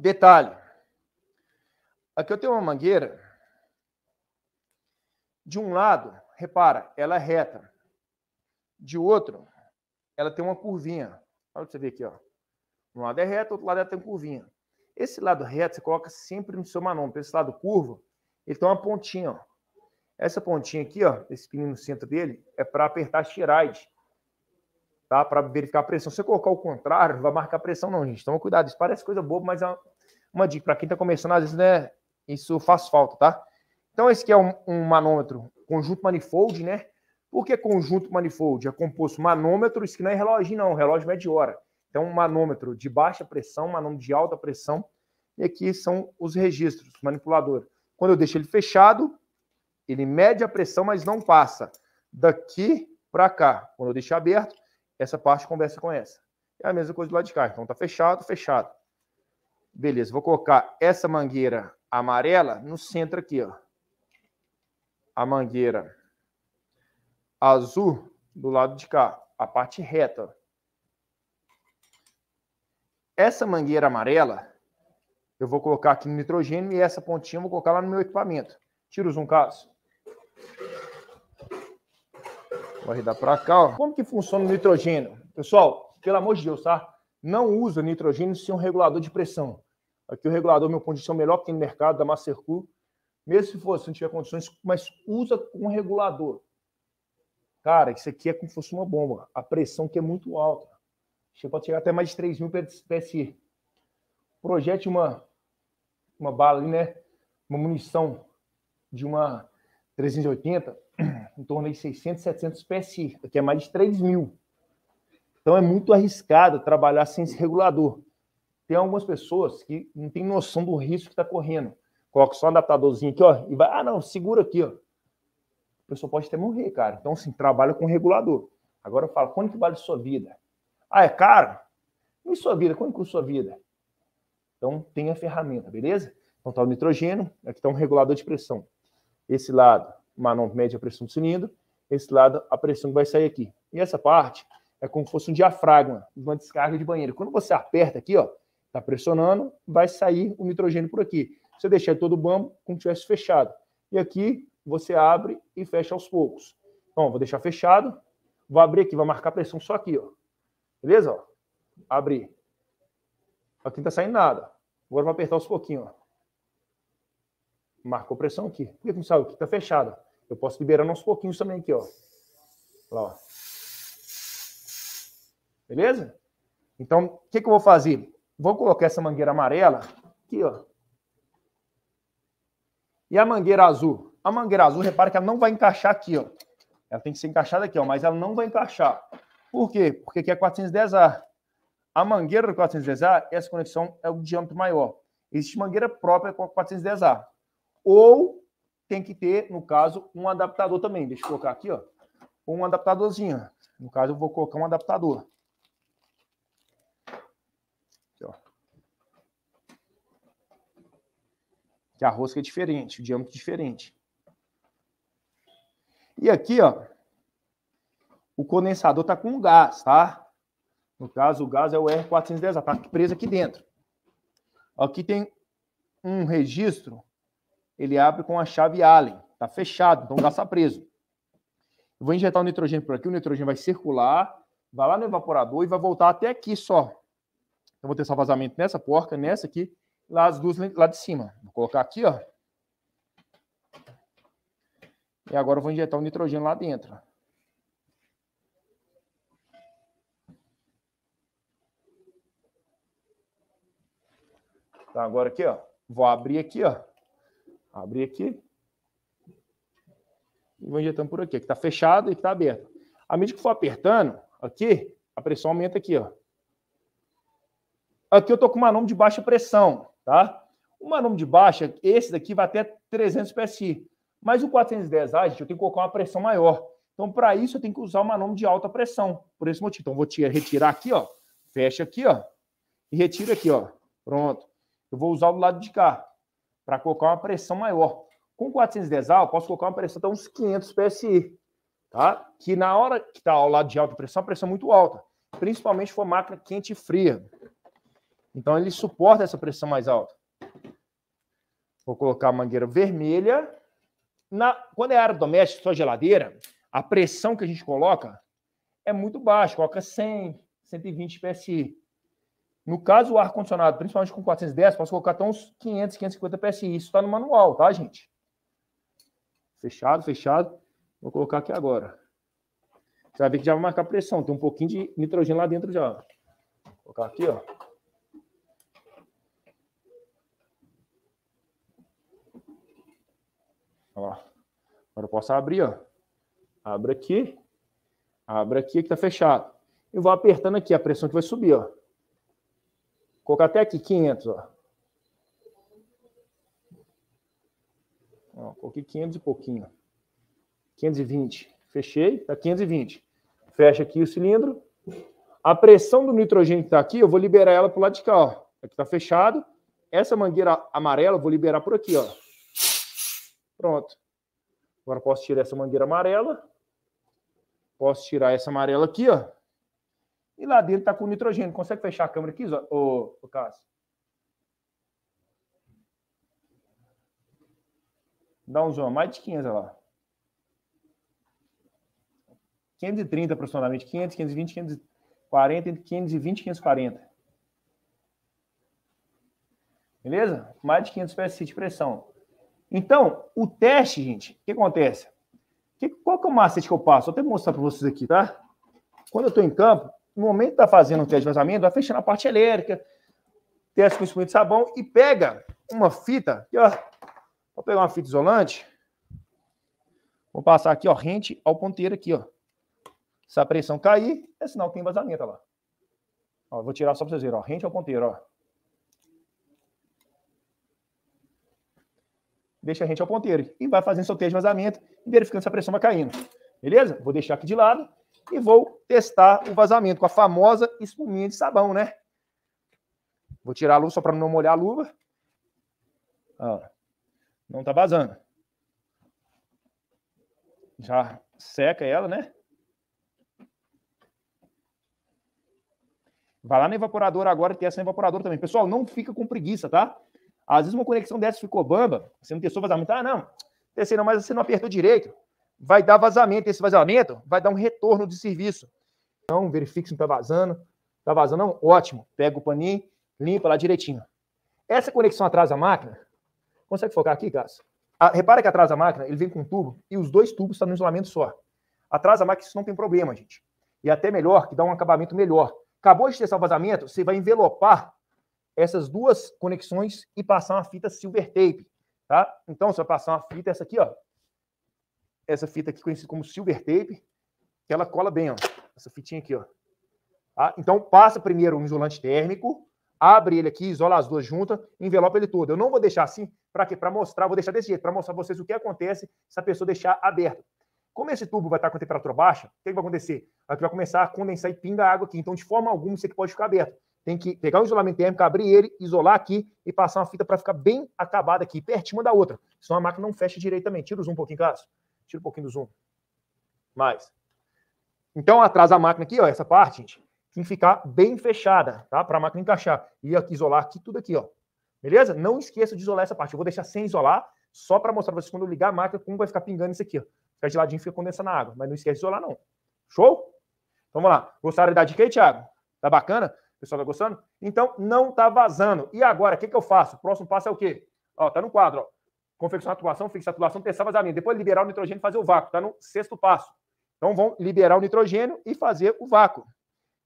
Detalhe: aqui eu tenho uma mangueira. De um lado, repara, ela é reta. De outro, ela tem uma curvinha. Olha você ver aqui, ó. Um lado é reto, outro lado ela tem curvinha. Esse lado reto você coloca sempre no seu manômetro. Esse lado curvo, ele tem uma pontinha, ó. Essa pontinha aqui, ó, esse pininho no centro dele, é para apertar a tiroide, tá? Para verificar a pressão. Se você colocar o contrário, não vai marcar a pressão não, gente. Toma cuidado, isso parece coisa boba, mas é uma dica para quem está começando, às vezes, né? Isso faz falta, tá? Então, esse aqui é um, um manômetro conjunto manifold, né? Por que conjunto manifold? É composto manômetro, isso que não é relógio, não. Relógio mede hora. Então, um manômetro de baixa pressão, um manômetro de alta pressão. E aqui são os registros, manipulador. Quando eu deixo ele fechado, ele mede a pressão, mas não passa. Daqui para cá, quando eu deixo aberto, essa parte conversa com essa. É a mesma coisa do lado de cá. Então, está fechado, fechado. Beleza, vou colocar essa mangueira amarela no centro aqui, ó. A mangueira azul do lado de cá, a parte reta. Essa mangueira amarela, eu vou colocar aqui no nitrogênio e essa pontinha eu vou colocar lá no meu equipamento. Tira os um caso. Vou arredar para cá, ó. Como que funciona o nitrogênio? Pessoal, pelo amor de Deus, tá? Não usa nitrogênio sem um regulador de pressão. Aqui o regulador, meu ponto de vista, é o melhor que tem no mercado, da Mastercur. Mesmo se fosse, não tiver condições, mas usa com regulador. Cara, isso aqui é como se fosse uma bomba. A pressão que é muito alta. Você pode chegar até mais de 3 mil PSI. Projete uma, uma bala ali, né? Uma munição de uma 380, em torno de 600, 700 PSI. Aqui é mais de 3 mil. Então é muito arriscado trabalhar sem esse regulador. Tem algumas pessoas que não tem noção do risco que está correndo. Coloca só um adaptadorzinho aqui, ó, e vai, ah, não, segura aqui, ó. A pessoa pode até morrer, cara. Então, assim, trabalha com regulador. Agora eu falo, quanto que vale sua vida? Ah, é caro? E sua vida? Quanto custa sua vida? Então, tem a ferramenta, beleza? Então, tá o nitrogênio, aqui tá um regulador de pressão. Esse lado, Manon mede a pressão do cilindro, esse lado, a pressão que vai sair aqui. E essa parte é como se fosse um diafragma, uma descarga de banheiro. Quando você aperta aqui, ó, Está pressionando, vai sair o nitrogênio por aqui. Você deixar todo o bambo como tivesse fechado. E aqui você abre e fecha aos poucos. Então, vou deixar fechado, vou abrir aqui, vai marcar pressão só aqui, ó. Beleza? Ó. Abrir. Aqui não está saindo nada. Agora vou apertar aos pouquinhos, ó. Marcou pressão aqui. Por que não sabe? Aqui está fechado. Eu posso liberar uns pouquinhos também aqui, ó. Lá, ó. Beleza? Então, o que, que eu vou fazer? Vou colocar essa mangueira amarela aqui, ó. E a mangueira azul? A mangueira azul, repara que ela não vai encaixar aqui, ó. Ela tem que ser encaixada aqui, ó, mas ela não vai encaixar. Por quê? Porque aqui é 410A. A mangueira do 410A, essa conexão é o diâmetro maior. Existe mangueira própria com 410A. Ou tem que ter, no caso, um adaptador também. Deixa eu colocar aqui, ó. Um adaptadorzinho. No caso, eu vou colocar um adaptador. que a rosca é diferente, o diâmetro é diferente. E aqui, ó, o condensador tá com um gás, tá? No caso, o gás é o R410, tá preso aqui dentro. Aqui tem um registro, ele abre com a chave Allen, Tá fechado, então o gás está preso. Eu vou injetar o nitrogênio por aqui, o nitrogênio vai circular, vai lá no evaporador e vai voltar até aqui só. Então, eu vou ter só vazamento nessa porca, nessa aqui lá as duas lá de cima. Vou colocar aqui, ó. E agora eu vou injetar o nitrogênio lá dentro. Tá, agora aqui, ó. Vou abrir aqui, ó. Abrir aqui. E vou injetando por aqui, que tá fechado e que tá aberto. À medida que for apertando, aqui, a pressão aumenta aqui, ó. Aqui eu tô com uma manômetro de baixa pressão tá? uma manômetro de baixa, esse daqui vai até 300 PSI. Mas o 410 a ah, gente, eu tenho que colocar uma pressão maior. Então, para isso, eu tenho que usar uma manômetro de alta pressão, por esse motivo. Então, vou tirar, retirar aqui, ó. Fecha aqui, ó. E retira aqui, ó. Pronto. Eu vou usar do lado de cá, para colocar uma pressão maior. Com 410 a ah, eu posso colocar uma pressão até uns 500 PSI, tá? Que na hora que está ao lado de alta pressão, a pressão é muito alta. Principalmente se for máquina quente e fria. Então ele suporta essa pressão mais alta. Vou colocar a mangueira vermelha. Na, quando é área doméstica, só geladeira, a pressão que a gente coloca é muito baixa, coloca 100, 120 psi. No caso, o ar-condicionado, principalmente com 410, posso colocar até uns 500, 550 psi. Isso está no manual, tá, gente? Fechado, fechado. Vou colocar aqui agora. Você vai ver que já vai marcar pressão. Tem um pouquinho de nitrogênio lá dentro já. Vou colocar aqui, ó. Ó, agora eu posso abrir, ó. Abra aqui. Abra aqui que está fechado. E vou apertando aqui a pressão que vai subir, ó. Vou colocar até aqui 500, ó. ó coloquei 500 e pouquinho. 520. Fechei, está 520. Fecha aqui o cilindro. A pressão do nitrogênio que está aqui, eu vou liberar ela para o lado de cá. Ó. Aqui está fechado. Essa mangueira amarela eu vou liberar por aqui. Ó. Pronto. Agora posso tirar essa mangueira amarela. Posso tirar essa amarela aqui, ó. E lá dentro tá com nitrogênio. Consegue fechar a câmera aqui, ô, ô Cássio? Dá um zoom, mais de 500 lá. 530 aproximadamente, 500, 520, 540, entre 520 e 540. Beleza? Mais de 500 PSI de pressão. Então, o teste, gente, o que acontece? Que, qual que é o macete que eu passo? Vou até mostrar para vocês aqui, tá? Quando eu estou em campo, no momento da fazendo o teste de vazamento, vai fechando a parte elétrica, testa com espuma de sabão e pega uma fita, aqui, ó. Vou pegar uma fita isolante, vou passar aqui, ó, rente ao ponteiro aqui, ó. Se a pressão cair, é sinal que tem vazamento, ó lá. Ó, vou tirar só para vocês verem, ó, rente ao ponteiro, ó. deixa a gente ao ponteiro. E vai fazendo sorteio de vazamento e verificando se a pressão vai caindo. Beleza? Vou deixar aqui de lado e vou testar o vazamento com a famosa espuminha de sabão, né? Vou tirar a luva só para não molhar a luva. Ó, não tá vazando. Já seca ela, né? Vai lá no evaporador agora e testa no evaporador também. Pessoal, não fica com preguiça, tá? Às vezes uma conexão dessa ficou bamba, você não testou vazamento. Ah, não, testei não, mas você não apertou direito. Vai dar vazamento. Esse vazamento vai dar um retorno de serviço. Então, verifique se não está vazando. Está vazando? Não? Ótimo. Pega o paninho, limpa lá direitinho. Essa conexão atrás da máquina, consegue focar aqui, Cássio? Ah, repara que atrás da máquina, ele vem com um tubo e os dois tubos estão no isolamento só. Atrás da máquina isso não tem problema, gente. E até melhor, que dá um acabamento melhor. Acabou de testar o vazamento, você vai envelopar essas duas conexões e passar uma fita silver tape, tá? Então, você eu passar uma fita, essa aqui, ó. Essa fita aqui, conhecida como silver tape, que ela cola bem, ó. Essa fitinha aqui, ó. Tá? Então, passa primeiro um isolante térmico, abre ele aqui, isola as duas juntas, envelopa ele todo. Eu não vou deixar assim, para quê? Para mostrar, vou deixar desse jeito, para mostrar pra vocês o que acontece se a pessoa deixar aberto. Como esse tubo vai estar com a temperatura baixa, o é que vai acontecer? Aqui vai começar a condensar e pinga água aqui. Então, de forma alguma, isso aqui pode ficar aberto tem que pegar o isolamento térmico, abrir ele, isolar aqui e passar uma fita para ficar bem acabada aqui, pertinho da outra. Senão a máquina não fecha direitamente. Tira o zoom um pouquinho, Cássio. Tira um pouquinho do zoom. Mais. Então, atrás da máquina aqui, ó, essa parte, gente, tem que ficar bem fechada, tá? Para a máquina encaixar. E aqui, isolar aqui, tudo aqui, ó. Beleza? Não esqueça de isolar essa parte. Eu vou deixar sem isolar, só para mostrar para vocês quando eu ligar a máquina, como vai ficar pingando isso aqui, ó. Fica de ladinho, fica condensando na água. Mas não esquece de isolar, não. Show? Então, vamos lá. Gostaram da dica aí, Thiago? Tá bacana? pessoal tá gostando? Então, não tá vazando. E agora, o que, que eu faço? O próximo passo é o quê? Ó, tá no quadro, ó. Confeccionar a tubulação, fixar a tubulação, testar vazamento. Depois liberar o nitrogênio e fazer o vácuo. Tá no sexto passo. Então, vão liberar o nitrogênio e fazer o vácuo.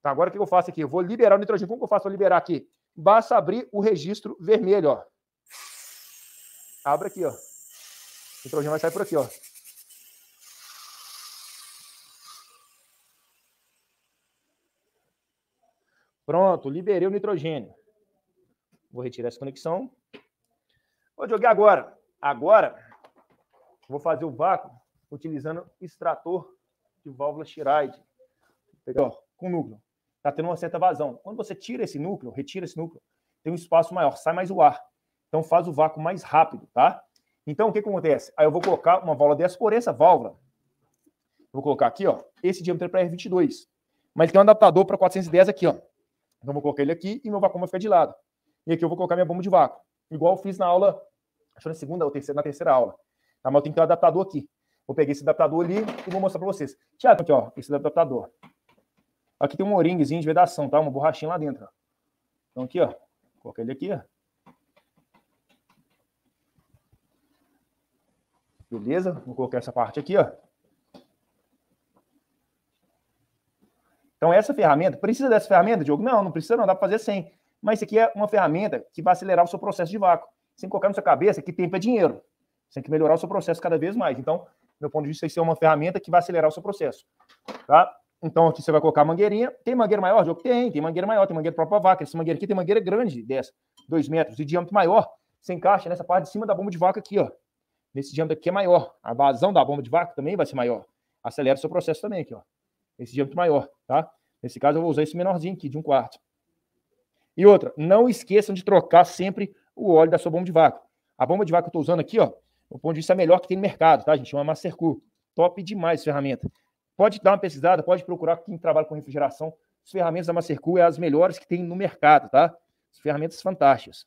Tá, agora o que, que eu faço aqui? Eu vou liberar o nitrogênio. Como que eu faço para liberar aqui? Basta abrir o registro vermelho, ó. Abre aqui, ó. O nitrogênio vai sair por aqui, ó. Pronto, liberei o nitrogênio. Vou retirar essa conexão. Vou jogar agora. Agora, vou fazer o vácuo utilizando extrator de válvula Schiride. Pegar com núcleo. Está tendo uma certa vazão. Quando você tira esse núcleo, retira esse núcleo, tem um espaço maior, sai mais o ar. Então faz o vácuo mais rápido, tá? Então o que, que acontece? Aí eu vou colocar uma válvula dessa por essa válvula. Vou colocar aqui, ó, esse diâmetro é para R22. Mas tem um adaptador para 410 aqui, ó. Então, eu vou colocar ele aqui e meu vácuo vai ficar de lado. E aqui eu vou colocar minha bomba de vácuo. Igual eu fiz na aula, acho que na segunda ou terceira, na terceira aula. Tá, mas eu tenho que ter um adaptador aqui. Vou pegar esse adaptador ali e vou mostrar para vocês. Tiago, aqui, ó, esse adaptador. Aqui tem um moringuezinho de vedação, tá? Uma borrachinha lá dentro. Ó. Então aqui, ó. Coloca ele aqui, ó. Beleza? Vou colocar essa parte aqui, ó. Então, essa ferramenta, precisa dessa ferramenta, Diogo? Não, não precisa, não, dá para fazer sem. Mas isso aqui é uma ferramenta que vai acelerar o seu processo de vácuo. Sem colocar na sua cabeça que tempo é dinheiro. Você tem que melhorar o seu processo cada vez mais. Então, meu ponto de vista, isso é uma ferramenta que vai acelerar o seu processo. Tá? Então, aqui você vai colocar a mangueirinha. Tem mangueira maior, Diogo? Tem, tem mangueira maior, tem mangueira própria vaca. Essa mangueira aqui tem mangueira grande dessa, 2 metros, de diâmetro maior. Você encaixa nessa parte de cima da bomba de vaca aqui, ó. Nesse diâmetro aqui é maior. A vazão da bomba de vaca também vai ser maior. Acelera o seu processo também aqui, ó esse diâmetro maior, tá? Nesse caso, eu vou usar esse menorzinho aqui, de um quarto. E outra, não esqueçam de trocar sempre o óleo da sua bomba de vácuo. A bomba de vácuo que eu estou usando aqui, ó, o ponto de vista é melhor que tem no mercado, tá, gente? Chama é Mastercool. Top demais essa ferramenta. Pode dar uma pesquisada, pode procurar quem trabalha com refrigeração. As ferramentas da Mastercool é as melhores que tem no mercado, tá? As ferramentas fantásticas.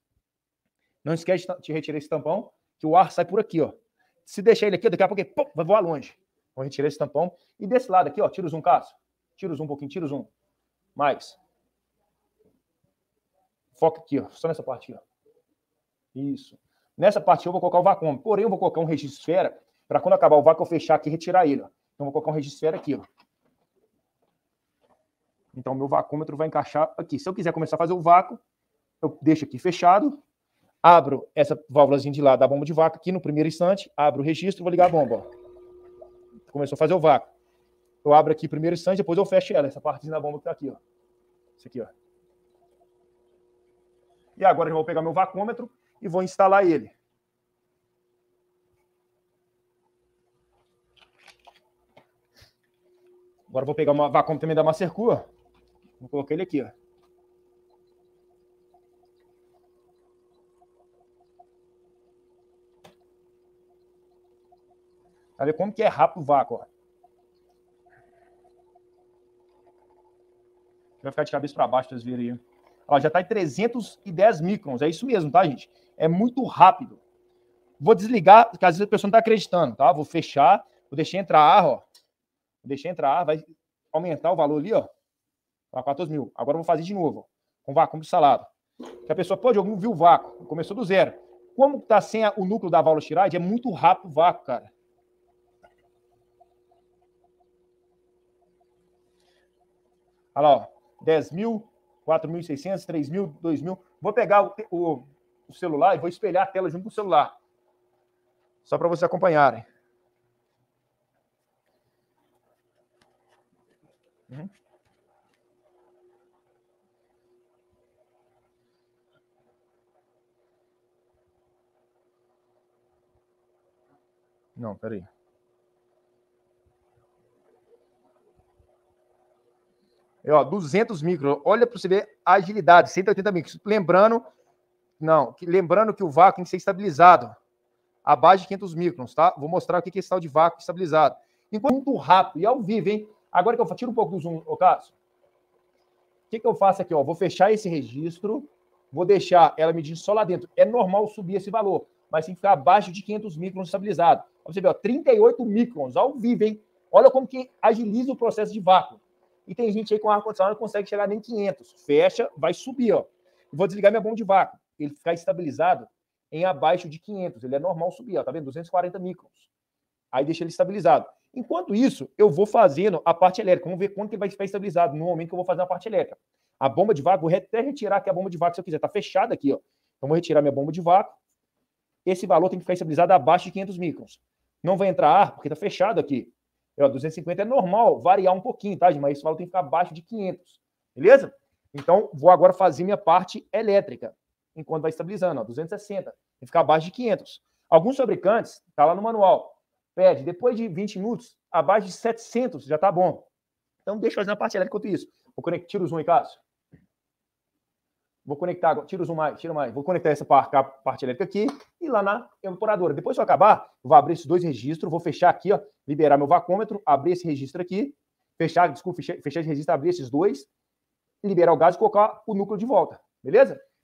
Não esquece de retirar esse tampão, que o ar sai por aqui, ó. Se deixar ele aqui, daqui a pouco ele, pum, vai voar longe. Vou retirar esse tampão. E desse lado aqui, ó, tira o zoom, Cássio. Tira o zoom um pouquinho, tira o zoom. Mais. Foca aqui, ó, só nessa parte aqui, ó. Isso. Nessa parte eu vou colocar o vácuo Porém, eu vou colocar um registro esfera para quando acabar o vácuo eu fechar aqui e retirar ele. Ó. Então, vou colocar um registro esfera aqui, ó. Então, meu vacômetro vai encaixar aqui. Se eu quiser começar a fazer o vácuo, eu deixo aqui fechado, abro essa válvulazinha de lá da bomba de vácuo aqui no primeiro instante, abro o registro, vou ligar a bomba, ó começou a fazer o vácuo. Eu abro aqui primeiro instante, depois eu fecho ela, essa partezinha da bomba que tá aqui, ó. Isso aqui, ó. E agora eu vou pegar meu vacômetro e vou instalar ele. Agora eu vou pegar uma vacômetro também da ó. Vou colocar ele aqui, ó. Tá Olha como que é rápido o vácuo. Ó. Vai ficar de cabeça para baixo, vocês verem aí. Ó, já está em 310 microns. É isso mesmo, tá, gente? É muito rápido. Vou desligar, porque às vezes a pessoa não está acreditando, tá? Vou fechar, vou deixar entrar ar, ó. Vou deixar entrar ar, vai aumentar o valor ali, ó. Para tá, 14 mil. Agora eu vou fazer de novo, ó, com vácuo de salado. Que a pessoa, pode ouvir o vácuo. Começou do zero. Como está sem a, o núcleo da válvula tiroide, é muito rápido o vácuo, cara. Olha lá, ó, 10 mil, 4.600, 3 mil, 2 mil. Vou pegar o, o, o, celular e vou espelhar a tela junto com o celular. Só para vocês acompanharem. Uhum. Não, peraí. É, ó, 200 micros. Olha para você ver a agilidade, 180 micros. Lembrando, não, que, lembrando que o vácuo tem que ser estabilizado abaixo de 500 microns, tá? Vou mostrar o que é esse tal de vácuo estabilizado. Enquanto muito rápido e ao vivo, hein? Agora que eu tiro um pouco do zoom, ô Cássio. O que, que eu faço aqui? Ó? Vou fechar esse registro, vou deixar ela medindo só lá dentro. É normal subir esse valor, mas tem que ficar abaixo de 500 microns estabilizado. Você vê, ó, 38 microns ao vivo, hein? Olha como que agiliza o processo de vácuo. E tem gente aí com ar-condicionado não consegue chegar nem 500. Fecha, vai subir, ó. vou desligar minha bomba de vácuo. Ele ficar estabilizado em abaixo de 500. Ele é normal subir, ó. Tá vendo? 240 microns. Aí deixa ele estabilizado. Enquanto isso, eu vou fazendo a parte elétrica. Vamos ver quanto que vai ficar estabilizado no momento que eu vou fazer a parte elétrica. A bomba de vácuo, vou até retirar aqui a bomba de vácuo se eu quiser. Tá fechada aqui, ó. Então, vou retirar minha bomba de vácuo. Esse valor tem que ficar estabilizado abaixo de 500 microns. Não vai entrar ar, porque tá fechado aqui. Ó, 250 é normal variar um pouquinho, tá, Mas isso fala que tem que ficar abaixo de 500, beleza? Então, vou agora fazer minha parte elétrica, enquanto vai estabilizando, ó, 260. Tem que ficar abaixo de 500. Alguns fabricantes, tá lá no manual, pede, depois de 20 minutos, abaixo de 700 já tá bom. Então, deixa eu fazer na parte elétrica enquanto isso. Vou conectar, tira o zoom aí, Cássio vou conectar, tira um mais, tira mais, vou conectar essa parte elétrica aqui e lá na evaporadora. Depois que eu acabar, vou abrir esses dois registros, vou fechar aqui, ó, liberar meu vacômetro, abrir esse registro aqui, fechar, desculpa, fechar, fechar esse registro, abrir esses dois, liberar o gás e colocar o núcleo de volta, beleza?